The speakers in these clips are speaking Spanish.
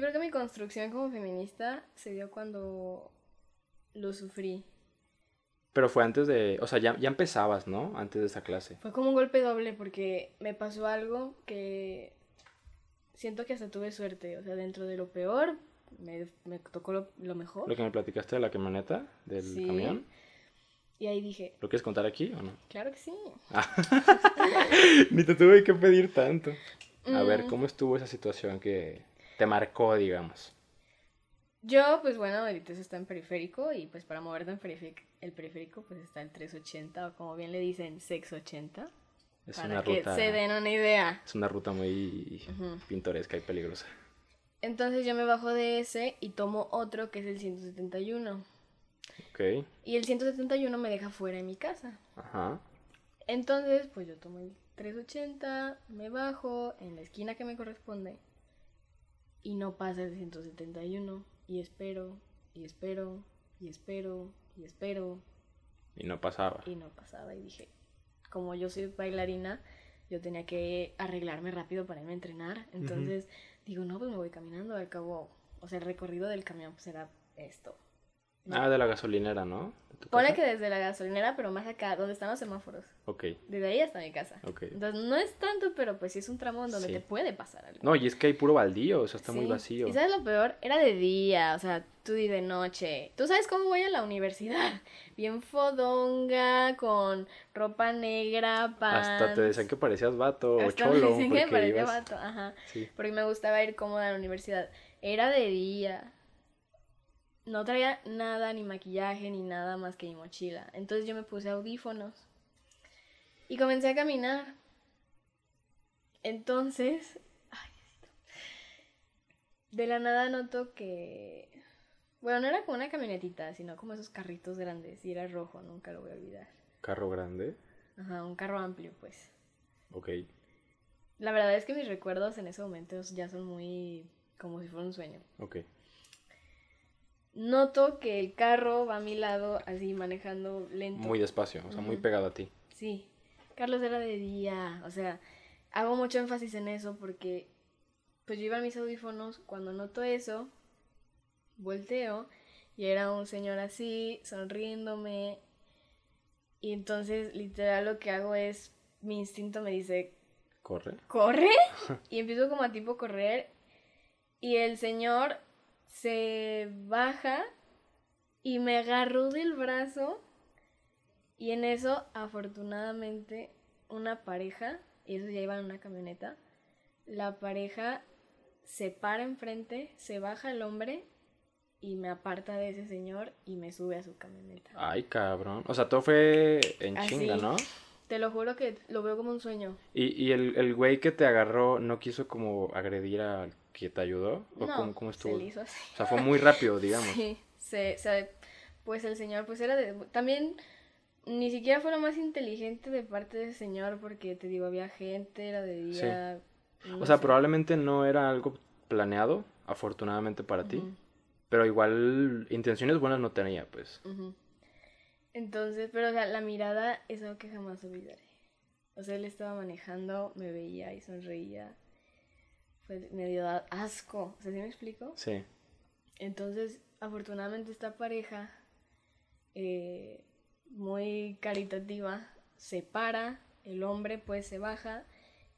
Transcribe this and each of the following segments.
Yo creo que mi construcción como feminista se dio cuando lo sufrí. Pero fue antes de, o sea, ya, ya empezabas, ¿no? Antes de esa clase. Fue como un golpe doble porque me pasó algo que siento que hasta tuve suerte, o sea, dentro de lo peor me, tocó lo, mejor. Lo que me platicaste de la camioneta, del camión. Y ahí dije... ¿Lo quieres contar aquí o no? Claro que sí. Ah. Ni te tuve que pedir tanto. A ver, mm. ¿cómo estuvo esa situación que te marcó, digamos? Yo, pues bueno, ahorita eso está en periférico y pues para moverte en periférico, el periférico pues está en 380 o como bien le dicen 680. Es para que se den una idea. Es una ruta muy pintoresca y peligrosa. Entonces yo me bajo de ese y tomo otro que es el 171. Ok. Y el 171 me deja fuera de mi casa. Ajá. Entonces, pues yo tomo el 380, me bajo en la esquina que me corresponde y no pasa el 171 y espero y espero y espero y espero. Y no pasaba. Y no pasaba y dije, como yo soy bailarina, yo tenía que arreglarme rápido para irme a entrenar, entonces digo, no, pues me voy caminando, al cabo, o sea, el recorrido del camión será pues, esto, Ah, de la gasolinera, ¿no? Pone que desde la gasolinera, pero más acá, donde están los semáforos. Ok. Desde ahí hasta mi casa. Ok. Entonces no es tanto, pero pues sí es un tramo donde te puede pasar algo. No, y es que hay puro baldío, o sea, está muy vacío. Y sabes lo peor, era de día, o sea, tú di de noche. Tú sabes cómo voy a la universidad. Bien fodonga, con ropa negra, pants. Hasta te decían que parecías vato o cholo. Me decían que parecía vato, ajá. Porque me gustaba ir cómoda a la universidad. Era de día no traía nada, ni maquillaje, ni nada más que mi mochila. Entonces yo me puse audífonos y comencé a caminar. Entonces, ay, de la nada noto que... Bueno, no era como una camionetita, sino como esos carritos grandes. Y era rojo, nunca lo voy a olvidar. ¿Carro grande? Ajá, un carro amplio, pues. Ok. La verdad es que mis recuerdos en ese momento ya son muy como si fuera un sueño. Ok noto que el carro va a mi lado así manejando lento. Muy despacio, o sea, muy pegado a ti. Sí. Carlos era de día, o sea, hago mucho énfasis en eso porque pues yo iba a mis audífonos, cuando noto eso, volteo y era un señor así, sonriéndome. Y entonces literal lo que hago es, mi instinto me dice... Corre. Corre. y empiezo como a tipo correr. Y el señor se baja y me agarró del brazo y en eso afortunadamente una pareja, y eso ya iba en una camioneta, la pareja se para enfrente, se baja el hombre y me aparta de ese señor y me sube a su camioneta. Ay, cabrón. O sea, todo fue en chinga, ¿no? Te lo juro que lo veo como un sueño. ¿Y, y el, el güey que te agarró no quiso como agredir al que te ayudó? ¿O cómo, estuvo? Se hizo así. O sea, fue muy rápido, digamos. Sí, se, se, pues el señor, pues era de... También ni siquiera fue lo más inteligente de parte del señor porque te digo, había gente, era de día... o sea, probablemente no era algo planeado, afortunadamente para ti, pero igual intenciones buenas no tenía, pues. Ajá. Entonces, pero o sea, la mirada es algo que jamás olvidaré. O sea, él estaba manejando, me veía y sonreía. Pues me dio asco. O sea, ¿sí me explico? Sí. Entonces, afortunadamente esta pareja, eh, muy caritativa, se para, el hombre pues se baja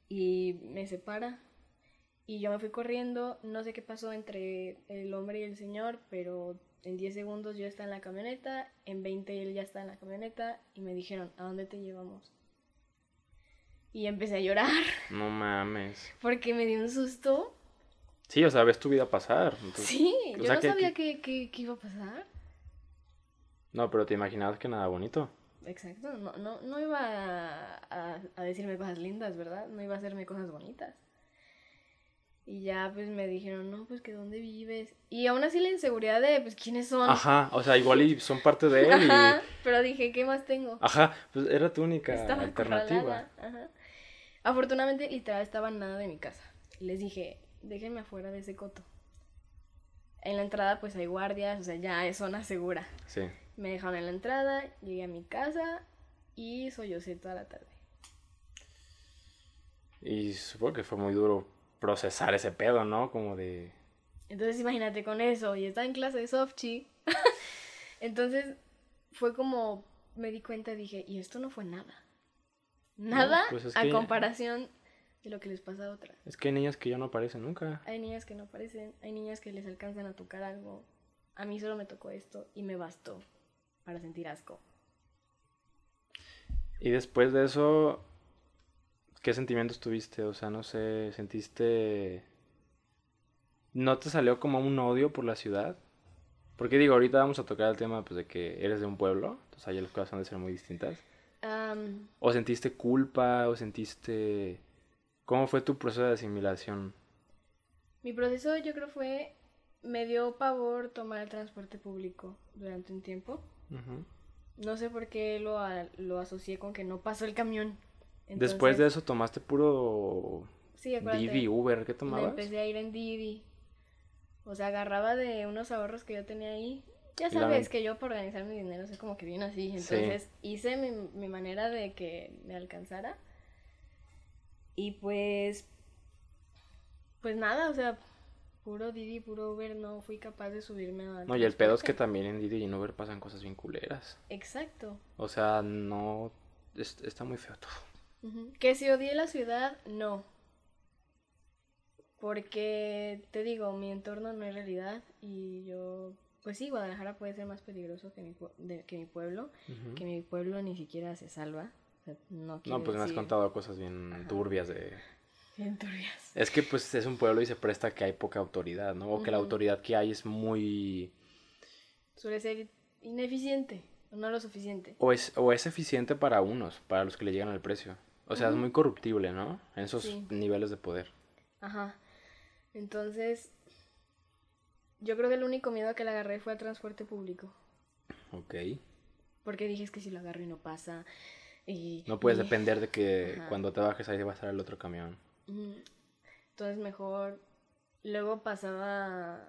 y me separa y yo me fui corriendo, no sé qué pasó entre el hombre y el señor, pero en 10 segundos yo estaba en la camioneta, en 20 él ya está en la camioneta y me dijeron, ¿a dónde te llevamos? Y empecé a llorar. No mames. Porque me dio un susto. Sí, o sea, ves tu vida pasar. sí, yo no sabía qué iba a pasar. No, pero te imaginabas que nada bonito. Exacto, no, no, no iba a, a, a decirme cosas lindas, ¿verdad? No iba a hacerme cosas bonitas. Y ya pues me dijeron, no, pues que dónde vives. Y aún así la inseguridad de, pues, ¿quiénes son? Ajá, o sea, igual y son parte de él. Ajá, pero dije, ¿qué más tengo? Ajá, pues era tu única alternativa. Ajá. Afortunadamente, literal, estaba nada de mi casa. Les dije, déjenme afuera de ese coto. En la entrada, pues, hay guardias, o sea, ya es zona segura. Sí. Me dejaron en la entrada, llegué a mi casa y soy yo toda la tarde. Y supongo que fue muy duro procesar ese pedo, ¿no? Como de... Entonces imagínate con eso, y estaba en clase de Sofchi. Entonces fue como, me di cuenta, y dije, y esto no fue nada. Nada pues a comparación de lo que les pasa a otras. Es que hay niñas que ya no aparecen nunca. Hay niñas que no aparecen, hay niñas que les alcanzan a tocar algo. A mí solo me tocó esto y me bastó para sentir asco. Y después de eso, ¿Qué sentimientos tuviste? O sea, no sé, ¿sentiste... ¿No te salió como un odio por la ciudad? Porque digo, ahorita vamos a tocar el tema pues, de que eres de un pueblo, entonces ahí las cosas han de ser muy distintas. ¿O sentiste culpa? ¿O sentiste... ¿Cómo fue tu proceso de asimilación? Mi proceso yo creo fue... Me dio pavor tomar el transporte público durante un tiempo. No sé por qué lo, lo asocié con que no pasó el camión. Después de eso tomaste puro sí, Uber, ¿qué tomabas? empecé a ir en Didi. O sea, agarraba de unos ahorros que yo tenía ahí. Ya sabes que yo por organizar mi dinero soy como que bien así. Entonces hice mi, manera de que me alcanzara. Y pues, pues nada, o sea, puro Didi, puro Uber, no fui capaz de subirme a... No, y el pedo es que también en Didi y en Uber pasan cosas bien culeras. Exacto. O sea, no, está muy feo todo. Que si odie la ciudad, no. Porque, te digo, mi entorno no es realidad y yo, pues sí, Guadalajara puede ser más peligroso que mi, que mi pueblo, que mi pueblo ni siquiera se salva. no, pues me has contado cosas bien turbias de... Bien turbias. Es que pues es un pueblo y se presta que hay poca autoridad, ¿no? O que la autoridad que hay es muy... Suele ser ineficiente, no lo suficiente. O es, o es eficiente para unos, para los que le llegan al precio. O sea, es muy corruptible, ¿no? En esos niveles de poder. Ajá. Entonces, yo creo que el único miedo que le agarré fue al transporte público. Ok. Porque dije, que si lo agarro y no pasa. Y, no puedes depender de que cuando te bajes ahí va a estar el otro camión. Entonces, mejor. Luego pasaba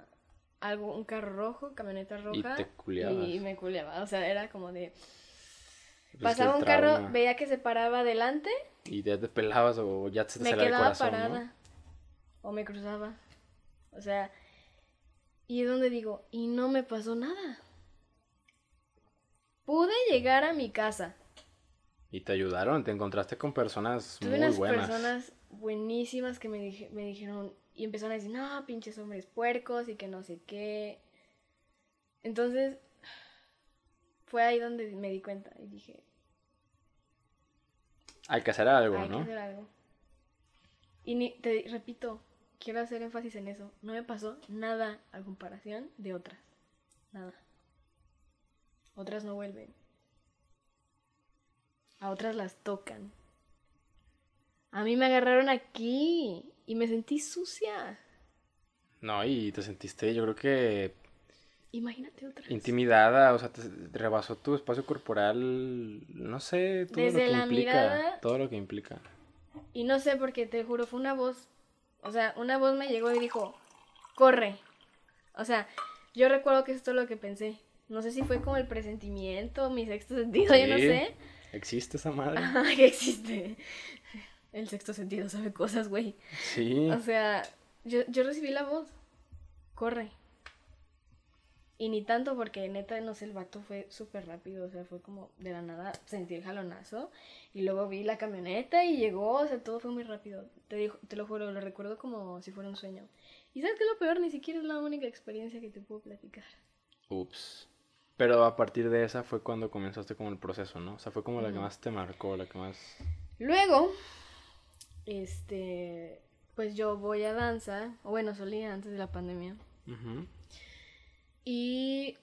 algo, un carro rojo, camioneta roja. Y, te y me culeaba. O sea, era como de. Pasaba un carro, veía que se paraba adelante. Y ya te pelabas o ya te salía el corazón. Me quedaba parada. O me cruzaba. O sea, y es donde digo, y no me pasó nada. Pude llegar a mi casa. Y te ayudaron, te encontraste con personas Tuve muy unas buenas. personas buenísimas que me, me dijeron, y empezaron a decir, no, pinches hombres puercos y que no sé qué. Entonces, fue ahí donde me di cuenta y dije... Hay que hacer algo, ¿no? Hay que hacer algo. Y te repito, quiero hacer énfasis en eso. No me pasó nada a comparación de otras. Nada. Otras no vuelven. A otras las tocan. A mí me agarraron aquí y me sentí sucia. No, y te sentiste, yo creo que Imagínate otra. Vez. Intimidada, o sea, rebasó tu espacio corporal, no sé, todo Desde lo la implica, mirada, todo lo que implica. Y no sé, porque te juro, fue una voz, o sea, una voz me llegó y dijo, corre. O sea, yo recuerdo que esto es lo que pensé. No sé si fue como el presentimiento, mi sexto sentido, yo no sé. ¿Existe esa madre? Ajá, que existe. El sexto sentido sabe cosas, güey. Sí. O sea, yo, yo recibí la voz, corre. Y ni tanto porque neta, no sé, el vato fue súper rápido, o sea, fue como de la nada sentí el jalonazo y luego vi la camioneta y llegó, o sea, todo fue muy rápido. Te, dijo, te lo juro, lo recuerdo como si fuera un sueño. Y sabes que lo peor, ni siquiera es la única experiencia que te puedo platicar. Ups. Pero a partir de esa fue cuando comenzaste como el proceso, ¿no? O sea, fue como la que más te marcó, la que más... Luego, este, pues yo voy a danza, o bueno, solía antes de la pandemia. Ajá y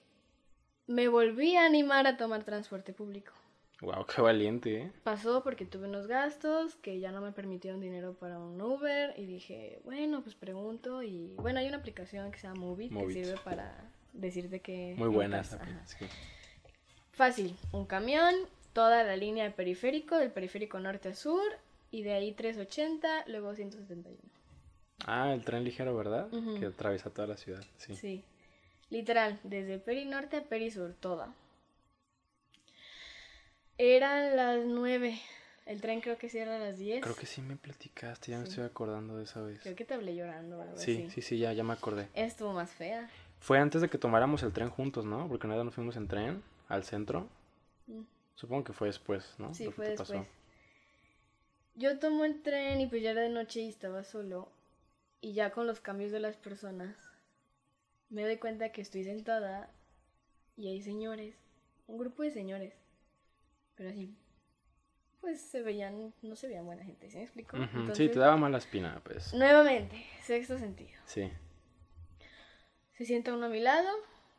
me volví a animar a tomar transporte público. Wow, qué valiente, ¿eh? Pasó porque tuve unos gastos que ya no me permitieron dinero para un Uber y dije, bueno, pues pregunto y bueno, hay una aplicación que se llama Movit, que sirve para decirte que... Muy buena esa aplicación. Fácil, un camión, toda la línea de periférico, del periférico norte a sur y de ahí 380, luego 171. Ah, el tren ligero, ¿verdad? Que atraviesa toda la ciudad, sí. Sí. Literal, desde Peri Norte a Peri Sur, toda. Eran las nueve. El tren creo que cierra a las 10. Creo que sí me platicaste, ya me estoy acordando de esa vez. Creo que te hablé llorando algo sí, Sí, sí, ya, ya me acordé. Estuvo más fea. Fue antes de que tomáramos el tren juntos, ¿no? Porque nada, nos fuimos en tren al centro. Mm. Supongo que fue después, ¿no? Sí, fue después. Yo tomo el tren y pues ya era de noche y estaba solo. Y ya con los cambios de las personas me doy cuenta que estoy sentada y hay señores, un grupo de señores, pero así, pues se veían, no se veían buena gente, ¿se me explico? sí, te daba mala espina, pues. Nuevamente, sexto sentido. Sí. Se sienta uno a mi lado,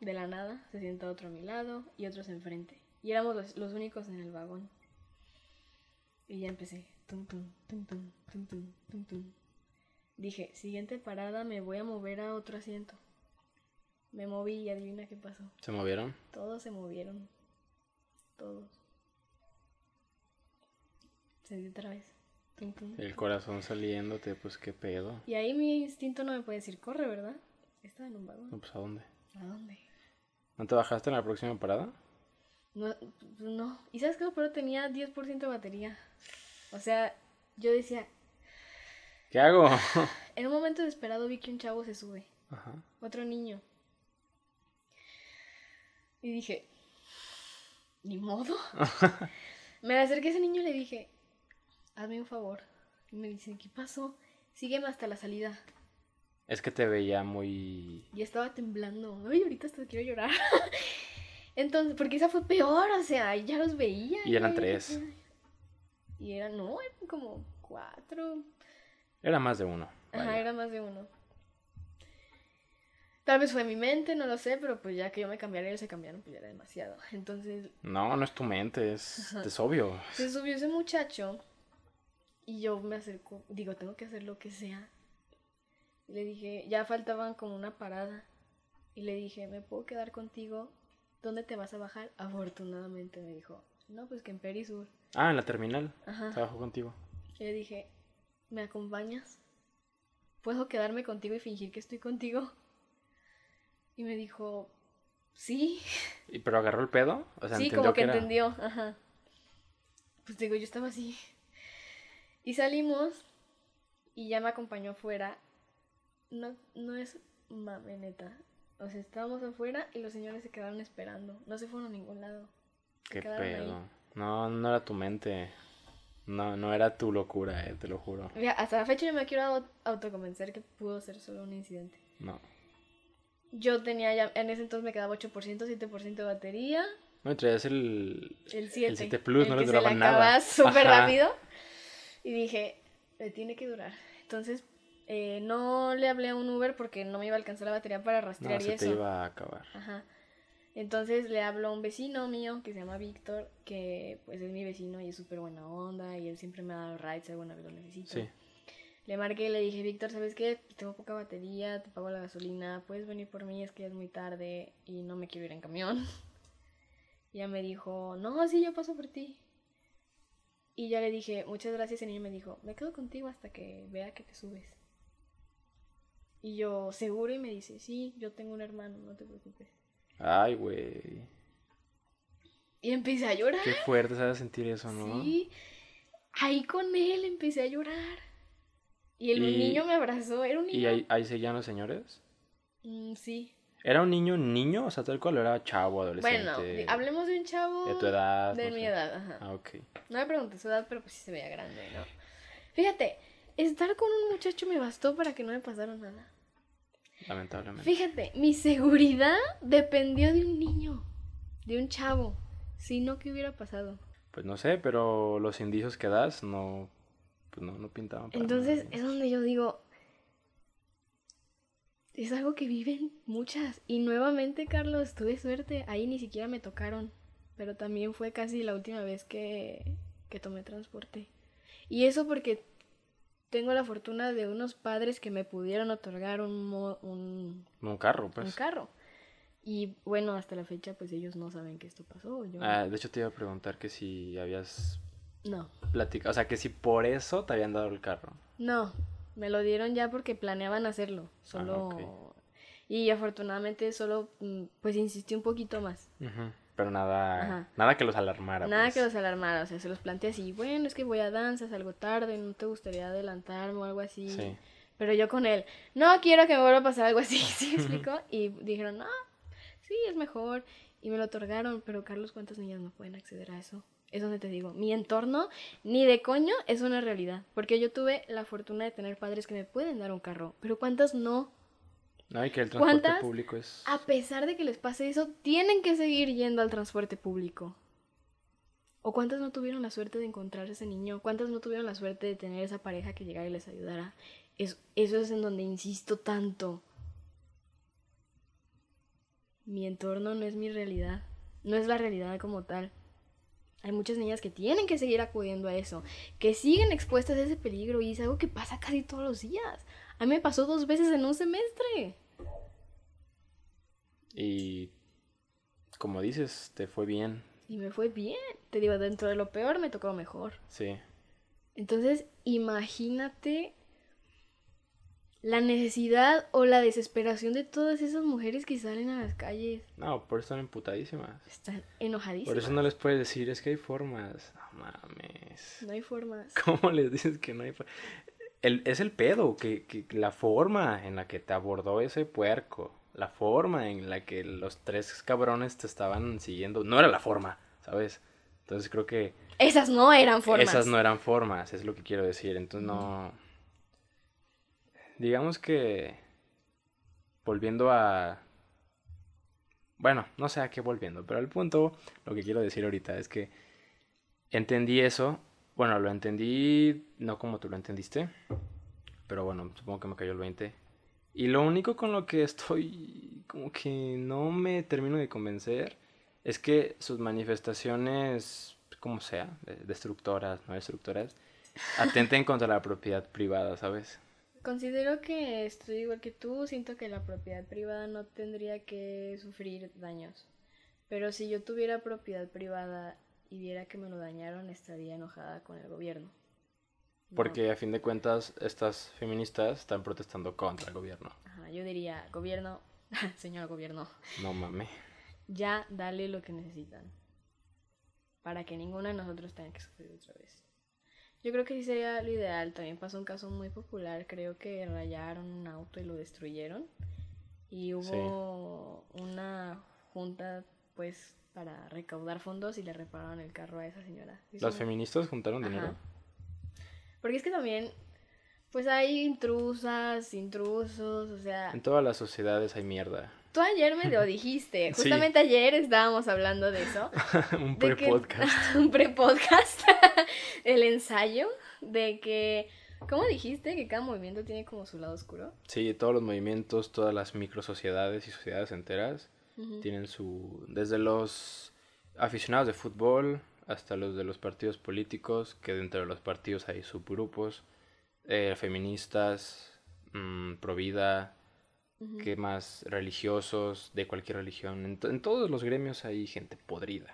de la nada, se sienta otro a mi lado y otros enfrente. Y éramos los, únicos en el vagón. Y ya empecé. Tum, tum, tum, Dije, siguiente parada me voy a mover a otro asiento. Me moví y adivina qué pasó. ¿Se movieron? Todos se movieron. Todos. Se otra vez. El corazón saliéndote, pues qué pedo. Y ahí mi instinto no me puede decir, corre, ¿verdad? Estaba en un vagón. No, pues ¿a dónde? ¿A dónde? ¿No te bajaste en la próxima parada? No, no. ¿Y sabes qué? Pero tenía 10% de batería. O sea, yo decía... ¿Qué hago? en un momento desesperado vi que un chavo se sube. Ajá. Otro niño. Y dije, ni modo. me acerqué a ese niño y le dije, hazme un favor. Y me dice, ¿qué pasó? Sígueme hasta la salida. Es que te veía muy... Y estaba temblando. Ay, ahorita hasta quiero llorar. Entonces, porque esa fue peor, o sea, ya los veía. Y eran tres. Y eran, no, eran como cuatro. Era más de uno. Ajá, era más de uno. Tal vez fue mi mente, no lo sé, pero pues ya que yo me cambiara, ellos se cambiaron, pues ya era demasiado. Entonces. No, no es tu mente, es, es obvio. Se subió ese muchacho y yo me acerco, digo, tengo que hacer lo que sea. Y le dije, ya faltaban como una parada. Y le dije, ¿me puedo quedar contigo? ¿Dónde te vas a bajar? Afortunadamente me dijo, no, pues que en Perisur. Ah, en la terminal. Trabajo contigo. Y le dije, ¿me acompañas? ¿Puedo quedarme contigo y fingir que estoy contigo? Y me dijo, sí. ¿Y pero agarró el pedo? sí, como que, entendió, ajá. Pues digo, yo estaba así. Y salimos y ya me acompañó afuera. No, no es mameneta neta. O sea, estábamos afuera y los señores se quedaron esperando. No se fueron a ningún lado. Qué pedo. No, no era tu mente. No, no era tu locura, eh, te lo juro. hasta la fecha yo me quiero autoconvencer que pudo ser solo un incidente. No. Yo tenía ya, en ese entonces me quedaba 8%, 7% de batería. No, traías el, el 7, el Plus, no le duraba se le nada. súper rápido. Y dije, tiene que durar. Entonces, eh, no le hablé a un Uber porque no me iba a alcanzar la batería para rastrear no, y se te iba a acabar. Ajá. Entonces le hablo a un vecino mío que se llama Víctor, que pues es mi vecino y es súper buena onda y él siempre me ha dado rides alguna vez lo necesito. Sí. Le marqué y le dije, Víctor, ¿sabes qué? Pues tengo poca batería, te pago la gasolina, puedes venir por mí, es que es muy tarde y no me quiero ir en camión. Y ya me dijo, no, sí, yo paso por ti. Y ya le dije, muchas gracias. Y el me dijo, me quedo contigo hasta que vea que te subes. Y yo, seguro, y me dice, sí, yo tengo un hermano, no te preocupes. Ay, güey. Y empecé a llorar. Qué fuerte sabes sentir eso, ¿no? Sí. Ahí con él empecé a llorar. Y el niño me abrazó, era un niño. ¿Y ahí, ahí seguían los señores? Mm, sí. ¿Era un niño, niño? O sea, tal cual, era chavo, adolescente. Bueno, hablemos de un chavo. De tu edad. De mi edad, ajá. Ah, ok. No me pregunté su edad, pero pues sí se veía grande, ¿no? Fíjate, estar con un muchacho me bastó para que no me pasara nada. Lamentablemente. Fíjate, mi seguridad dependió de un niño, de un chavo. Si no, ¿qué hubiera pasado? Pues no sé, pero los indicios que das no pues no, no pintaban. Entonces es donde yo digo, es algo que viven muchas. Y nuevamente, Carlos, tuve suerte, ahí ni siquiera me tocaron, pero también fue casi la última vez que, tomé transporte. Y eso porque tengo la fortuna de unos padres que me pudieron otorgar un... un, carro, pues. Un carro. Y bueno, hasta la fecha, pues ellos no saben que esto pasó. Ah, de hecho, te iba a preguntar que si habías no. o sea, que si por eso te habían dado el carro. No, me lo dieron ya porque planeaban hacerlo, solo... Ah, y afortunadamente solo, mm, pues insistí un poquito más. Pero nada, nada que los alarmara. Nada pues. que los alarmara, o sea, se los planteé así, bueno, es que voy a danzas, algo tarde, no te gustaría adelantarme o algo así. Pero yo con él, no quiero que me vuelva a pasar algo así, ¿sí explicó? y dijeron, no, sí, es mejor. Y me lo otorgaron, pero Carlos, ¿cuántas niñas no pueden acceder a eso? es donde te digo, mi entorno ni de coño es una realidad, porque yo tuve la fortuna de tener padres que me pueden dar un carro, pero ¿cuántas no? No, hay que el transporte público es... A pesar de que les pase eso, tienen que seguir yendo al transporte público. ¿O cuántas no tuvieron la suerte de encontrar ese niño? ¿Cuántas no tuvieron la suerte de tener esa pareja que llegara y les ayudara? eso es en donde insisto tanto. Mi entorno no es mi realidad, no es la realidad como tal hay muchas niñas que tienen que seguir acudiendo a eso, que siguen expuestas a ese peligro y es algo que pasa casi todos los días. A mí me pasó dos veces en un semestre. Y como dices, te fue bien. Y me fue bien. Te digo, dentro de lo peor me tocó mejor. Sí. Entonces, imagínate la necesidad o la desesperación de todas esas mujeres que salen a las calles. No, por eso están emputadísimas. Están enojadísimas. Por eso no les puedes decir, es que hay formas. No mames. No hay formas. ¿Cómo les dices que no hay formas? es el pedo, que, la forma en la que te abordó ese puerco, la forma en la que los tres cabrones te estaban siguiendo, no era la forma, ¿sabes? Entonces creo que... Esas no eran formas. Esas no eran formas, es lo que quiero decir. Entonces no digamos que volviendo a... Bueno, no sé a qué volviendo, pero el punto, lo que quiero decir ahorita es que entendí eso, bueno, lo entendí no como tú lo entendiste, pero bueno, supongo que me cayó el 20. Y lo único con lo que estoy como que no me termino de convencer es que sus manifestaciones, como sea, destructoras, no destructoras, atenten contra la propiedad privada, ¿sabes? Considero que estoy igual que tú, siento que la propiedad privada no tendría que sufrir daños. Pero si yo tuviera propiedad privada y viera que me lo dañaron, estaría enojada con el gobierno. Porque a fin de cuentas, estas feministas están protestando contra el gobierno. Ajá, yo diría, gobierno, señor gobierno. No mames. Ya dale lo que necesitan. Para que ninguna de nosotros tenga que sufrir otra vez. Yo creo que sí sería lo ideal. También pasó un caso muy popular, creo que rayaron un auto y lo destruyeron. Y hubo una junta, pues, para recaudar fondos y le repararon el carro a esa señora. ¿Las feministas juntaron dinero? Porque es que también, pues hay intrusas, intrusos, o sea... En todas las sociedades hay mierda. Tú ayer me lo dijiste, justamente ayer estábamos hablando de eso. un pre-podcast. un pre-podcast, el ensayo de que, ¿cómo dijiste que cada movimiento tiene como su lado oscuro? Sí, todos los movimientos, todas las micro sociedades y sociedades enteras tienen su, desde los aficionados de fútbol hasta los de los partidos políticos, que dentro de los partidos hay subgrupos, eh, feministas, mm, pro vida que más religiosos, de cualquier religión. en, todos los gremios hay gente podrida.